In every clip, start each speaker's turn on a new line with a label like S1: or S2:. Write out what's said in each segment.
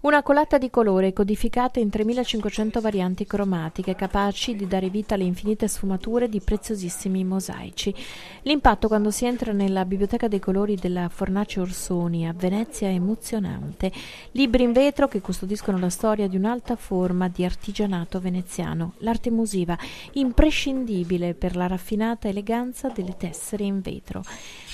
S1: Una colata di colore codificata in 3500 varianti cromatiche, capaci di dare vita alle infinite sfumature di preziosissimi mosaici. L'impatto quando si entra nella Biblioteca dei Colori della Fornace Orsoni a Venezia è emozionante. Libri in vetro che custodiscono la storia di un'alta forma di artigianato veneziano, l'arte musiva, imprescindibile per la raffinata eleganza delle tessere in vetro.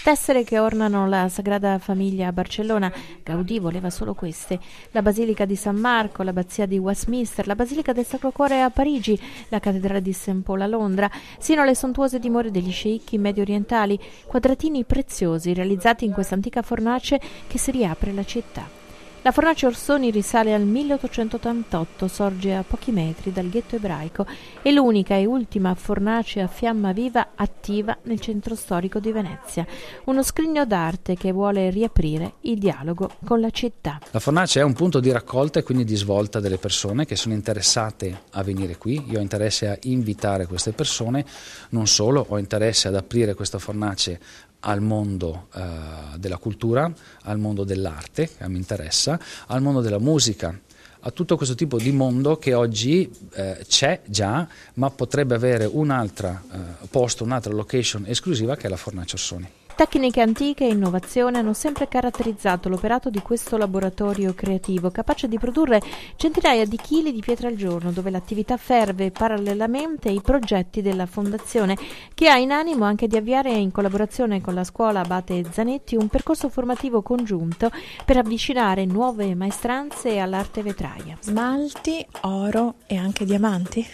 S1: Tessere che ornano la Sagrada Famiglia a Barcellona, Gaudì voleva solo queste. La Basilica di San Marco, l'Abbazia di Westminster, la Basilica del Sacro Cuore a Parigi, la Cattedrale di St. Paul a Londra, sino alle sontuose dimore degli sceicchi medio orientali, quadratini preziosi realizzati in questa antica fornace che si riapre la città. La Fornace Orsoni risale al 1888, sorge a pochi metri dal ghetto ebraico, è l'unica e ultima fornace a fiamma viva attiva nel centro storico di Venezia, uno scrigno d'arte che vuole riaprire il dialogo con la città.
S2: La Fornace è un punto di raccolta e quindi di svolta delle persone che sono interessate a venire qui, io ho interesse a invitare queste persone, non solo, ho interesse ad aprire questa fornace al mondo eh, della cultura, al mondo dell'arte, che mi interessa, al mondo della musica, a tutto questo tipo di mondo che oggi eh, c'è già, ma potrebbe avere un'altra eh, posto, un'altra location esclusiva che è la Fornace Orsoni.
S1: Tecniche antiche e innovazione hanno sempre caratterizzato l'operato di questo laboratorio creativo, capace di produrre centinaia di chili di pietra al giorno, dove l'attività ferve parallelamente ai progetti della Fondazione, che ha in animo anche di avviare in collaborazione con la scuola Abate Zanetti un percorso formativo congiunto per avvicinare nuove maestranze all'arte vetraia. Smalti, oro e anche diamanti?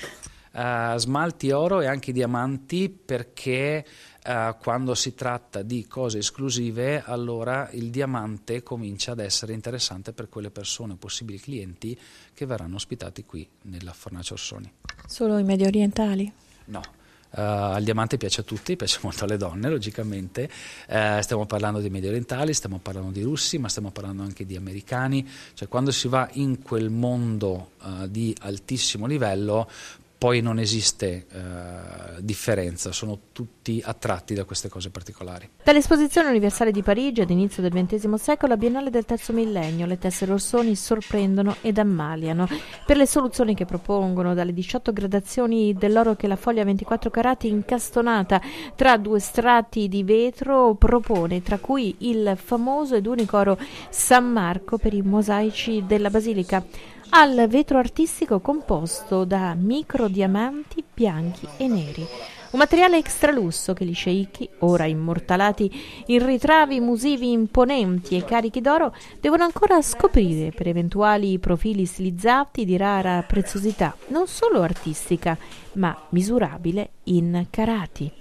S2: Uh, smalti, oro e anche diamanti perché eh, quando si tratta di cose esclusive, allora il diamante comincia ad essere interessante per quelle persone, possibili clienti che verranno ospitati qui nella Fornace Orsoni.
S1: Solo i medio orientali? No,
S2: Uh, eh, il diamante piace a tutti, piace molto alle donne, logicamente. Uh, stiamo parlando di medio orientali, stiamo parlando di russi, ma stiamo parlando anche di americani. Cioè, quando si va in quel mondo uh, di altissimo livello, poi non esiste eh, differenza, sono tutti attratti da queste cose particolari.
S1: Dall'esposizione universale di Parigi ad inizio del XX secolo, a Biennale del Terzo Millennio, le tessere Orsoni sorprendono ed ammaliano per le soluzioni che propongono, dalle 18 gradazioni dell'oro che la foglia 24 carati incastonata tra due strati di vetro propone, tra cui il famoso ed unico oro San Marco per i mosaici della Basilica al vetro artistico composto da micro diamanti bianchi e neri, un materiale extralusso che gli sceicchi, ora immortalati in ritravi musivi imponenti e carichi d'oro, devono ancora scoprire per eventuali profili stilizzati di rara preziosità, non solo artistica, ma misurabile in carati.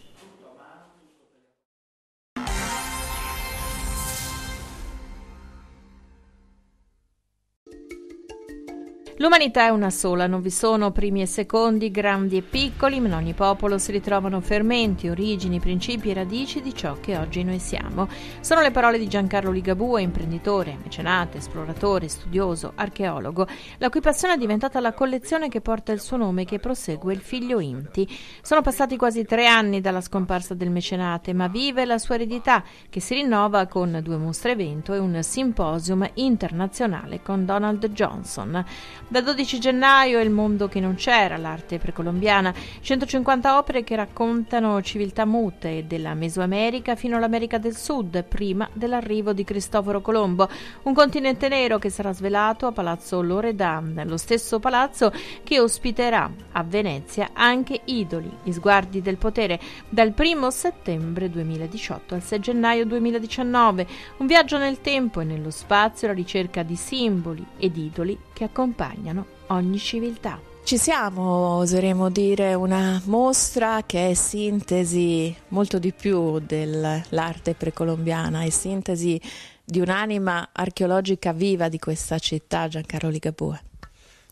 S1: L'umanità è una sola, non vi sono primi e secondi, grandi e piccoli, ma in ogni popolo si ritrovano fermenti, origini, principi e radici di ciò che oggi noi siamo. Sono le parole di Giancarlo Ligabue, imprenditore, mecenate, esploratore, studioso, archeologo, la cui passione è diventata la collezione che porta il suo nome e che prosegue il figlio Inti. Sono passati quasi tre anni dalla scomparsa del mecenate, ma vive la sua eredità, che si rinnova con due mostre evento e un simposium internazionale con Donald Johnson. Da 12 gennaio è il mondo che non c'era, l'arte precolombiana, 150 opere che raccontano civiltà mute della Mesoamerica fino all'America del Sud, prima dell'arrivo di Cristoforo Colombo, un continente nero che sarà svelato a Palazzo Loredan, lo stesso palazzo che ospiterà a Venezia anche Idoli, gli sguardi del potere, dal 1 settembre 2018 al 6 gennaio 2019, un viaggio nel tempo e nello spazio alla ricerca di simboli ed idoli che accompagnano ogni civiltà. Ci siamo, oseremo dire, una mostra che è sintesi molto di più dell'arte precolombiana, è sintesi di un'anima archeologica viva di questa città, Giancarlo Ligabue.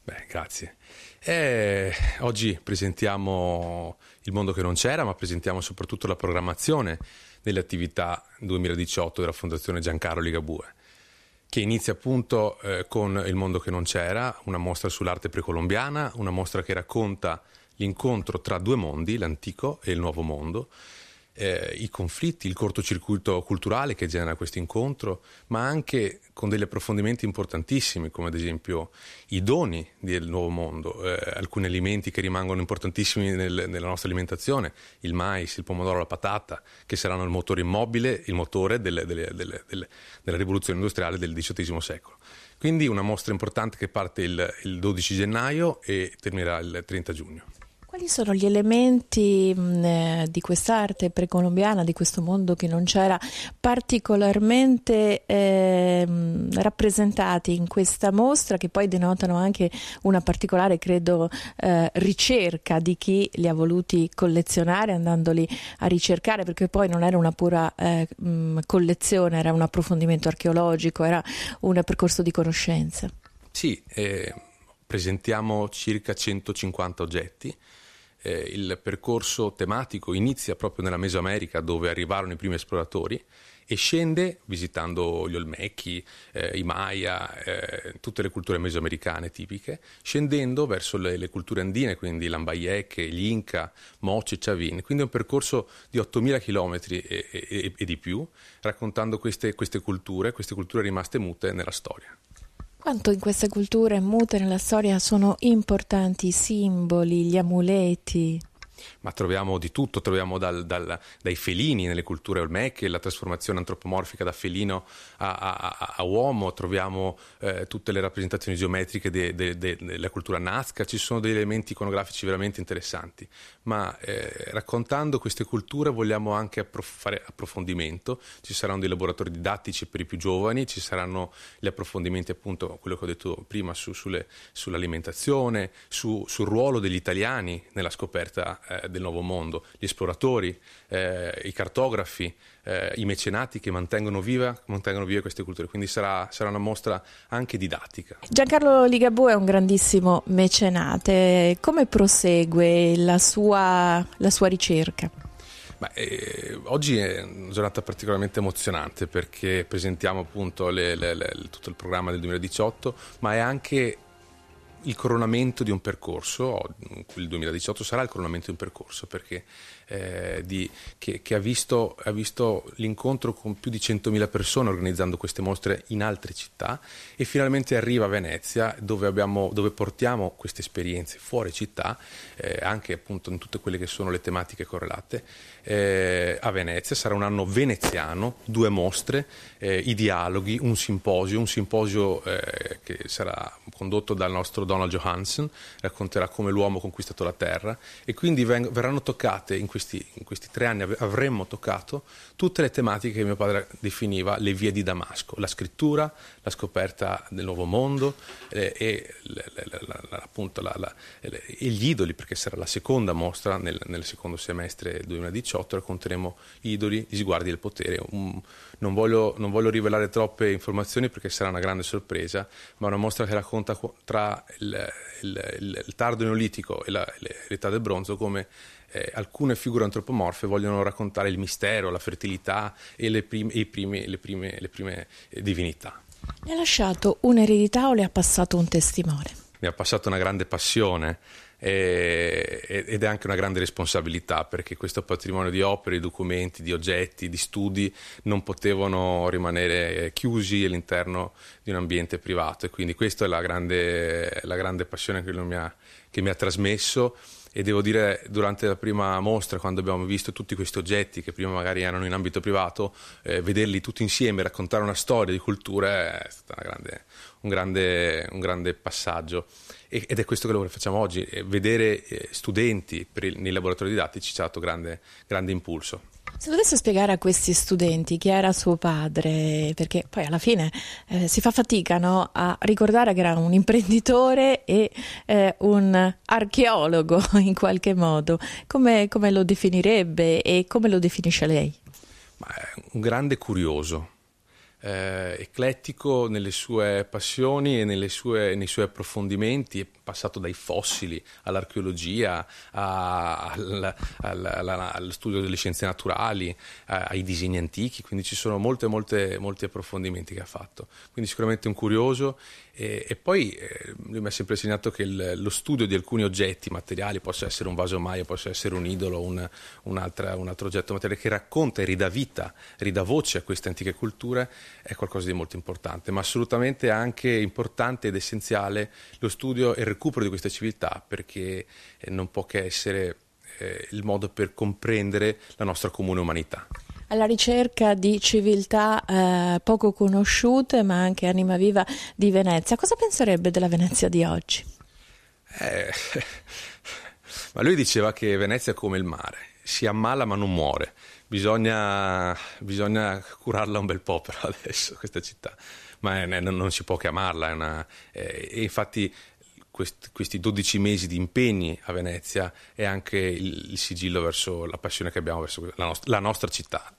S3: Beh, grazie. E eh, oggi presentiamo il mondo che non c'era, ma presentiamo soprattutto la programmazione delle attività 2018 della Fondazione Giancarlo Ligabue che inizia appunto eh, con Il mondo che non c'era, una mostra sull'arte precolombiana, una mostra che racconta l'incontro tra due mondi, l'antico e il nuovo mondo, eh, i conflitti, il cortocircuito culturale che genera questo incontro, ma anche con degli approfondimenti importantissimi, come ad esempio i doni del nuovo mondo, eh, alcuni alimenti che rimangono importantissimi nel, nella nostra alimentazione, il mais, il pomodoro, la patata, che saranno il motore immobile, il motore delle, delle, delle, della rivoluzione industriale del XVIII secolo. Quindi una mostra importante che parte il, il 12 gennaio e terminerà il 30 giugno.
S1: Quali sono gli elementi mh, eh, di quest'arte precolombiana, di questo mondo che non c'era, particolarmente eh, rappresentati in questa mostra, che poi denotano anche una particolare, credo, eh, ricerca di chi li ha voluti collezionare, andandoli a ricercare, perché poi non era una pura eh, collezione, era un approfondimento archeologico, era un percorso di conoscenza.
S3: Sì, eh, presentiamo circa 150 oggetti eh, il percorso tematico inizia proprio nella Mesoamerica dove arrivarono i primi esploratori e scende visitando gli Olmecchi, eh, i Maya, eh, tutte le culture mesoamericane tipiche, scendendo verso le, le culture andine, quindi l'Ambayeque, gli Inca, Moche, Chavin. Quindi è un percorso di 8.000 km e, e, e di più, raccontando queste, queste culture, queste culture rimaste mute nella storia.
S1: Quanto in queste culture mute nella storia sono importanti i simboli, gli amuleti,
S3: ma troviamo di tutto, troviamo dal, dal, dai felini nelle culture olmeche, la trasformazione antropomorfica da felino a, a, a uomo, troviamo eh, tutte le rappresentazioni geometriche de, de, de, della cultura nazca, ci sono degli elementi iconografici veramente interessanti, ma eh, raccontando queste culture vogliamo anche approf- fare approfondimento, ci saranno dei laboratori didattici per i più giovani, ci saranno gli approfondimenti appunto, quello che ho detto prima su, sulle, sull'alimentazione, su, sul ruolo degli italiani nella scoperta eh, eh, del nuovo mondo, gli esploratori, eh, i cartografi, eh, i mecenati che mantengono, viva, mantengono vive queste culture. Quindi sarà, sarà, una mostra anche didattica.
S1: Giancarlo Ligabue è un grandissimo mecenate. Come prosegue la sua, la sua ricerca? Beh,
S3: eh, oggi è una giornata particolarmente emozionante perché presentiamo appunto le, le, le, tutto il programma del 2018, ma è anche il coronamento di un percorso, il 2018 sarà il coronamento di un percorso perché eh, di, che, che, ha visto, ha visto l'incontro con più di 100.000 persone organizzando queste mostre in altre città e finalmente arriva a Venezia dove, abbiamo, dove portiamo queste esperienze fuori città, eh, anche appunto in tutte quelle che sono le tematiche correlate, eh, a Venezia. Sarà un anno veneziano, due mostre, eh, i dialoghi, un simposio, un simposio eh, che sarà condotto dal nostro Donald Johansson, racconterà come l'uomo ha conquistato la terra e quindi veng- verranno toccate in questi, in questi tre anni avremmo toccato tutte le tematiche che mio padre definiva le vie di Damasco, la scrittura, la scoperta del nuovo mondo eh, e appunto gli idoli, perché sarà la seconda mostra nel, nel secondo semestre 2018, racconteremo idoli, gli sguardi del potere. Un, non, voglio, non voglio rivelare troppe informazioni perché sarà una grande sorpresa, ma una mostra che racconta tra il, il, il, il tardo neolitico e la, l'età del bronzo come eh, alcune figure antropomorfe vogliono raccontare il mistero, la fertilità e le prime, e prime, le prime, le prime eh, divinità.
S1: Le ha lasciato un'eredità o le ha passato un testimone?
S3: Mi ha passato una grande passione eh, ed è anche una grande responsabilità perché questo patrimonio di opere, di documenti, di oggetti, di studi non potevano rimanere eh, chiusi all'interno di un ambiente privato e quindi questa è la grande, la grande passione che mi ha, che mi ha trasmesso e devo dire durante la prima mostra quando abbiamo visto tutti questi oggetti che prima magari erano in ambito privato, eh, vederli tutti insieme, raccontare una storia di cultura eh, è stato un, un, grande, passaggio e, ed è questo che facciamo oggi, vedere eh, studenti per, nei laboratori didattici ci ha dato grande, grande impulso.
S1: Se dovesse spiegare a questi studenti chi era suo padre, perché poi alla fine eh, si fa fatica no, a ricordare che era un imprenditore e eh, un archeologo in qualche modo, come, come lo definirebbe e come lo definisce lei?
S3: Ma è un grande curioso eh, eclettico nelle sue passioni e sue, nei suoi approfondimenti, è passato dai fossili all'archeologia, a, al, al, alla, al, studio delle scienze naturali, a, ai disegni antichi, quindi ci sono molte, molte, molti approfondimenti che ha fatto. Quindi sicuramente un curioso e, e poi eh, lui mi ha sempre insegnato che il, lo studio di alcuni oggetti materiali, possa essere un vaso maio, possa essere un idolo, un, un, altra, un altro oggetto materiale che racconta e ridà vita, ridà voce a queste antiche culture, è qualcosa di molto importante, ma assolutamente anche importante ed essenziale lo studio e il recupero di questa civiltà perché eh, non può che essere eh, il modo per comprendere la nostra comune umanità
S1: alla ricerca di civiltà eh, poco conosciute ma anche anima viva di Venezia. Cosa penserebbe della Venezia di oggi?
S3: Eh, ma lui diceva che Venezia è come il mare, si ammala ma non muore bisogna, bisogna curarla un bel po' però adesso questa città, ma è, non, non, si può chiamarla, una, eh, e infatti quest, questi 12 mesi di impegni a Venezia è anche il, il sigillo verso la passione che abbiamo verso la, nost- la nostra città.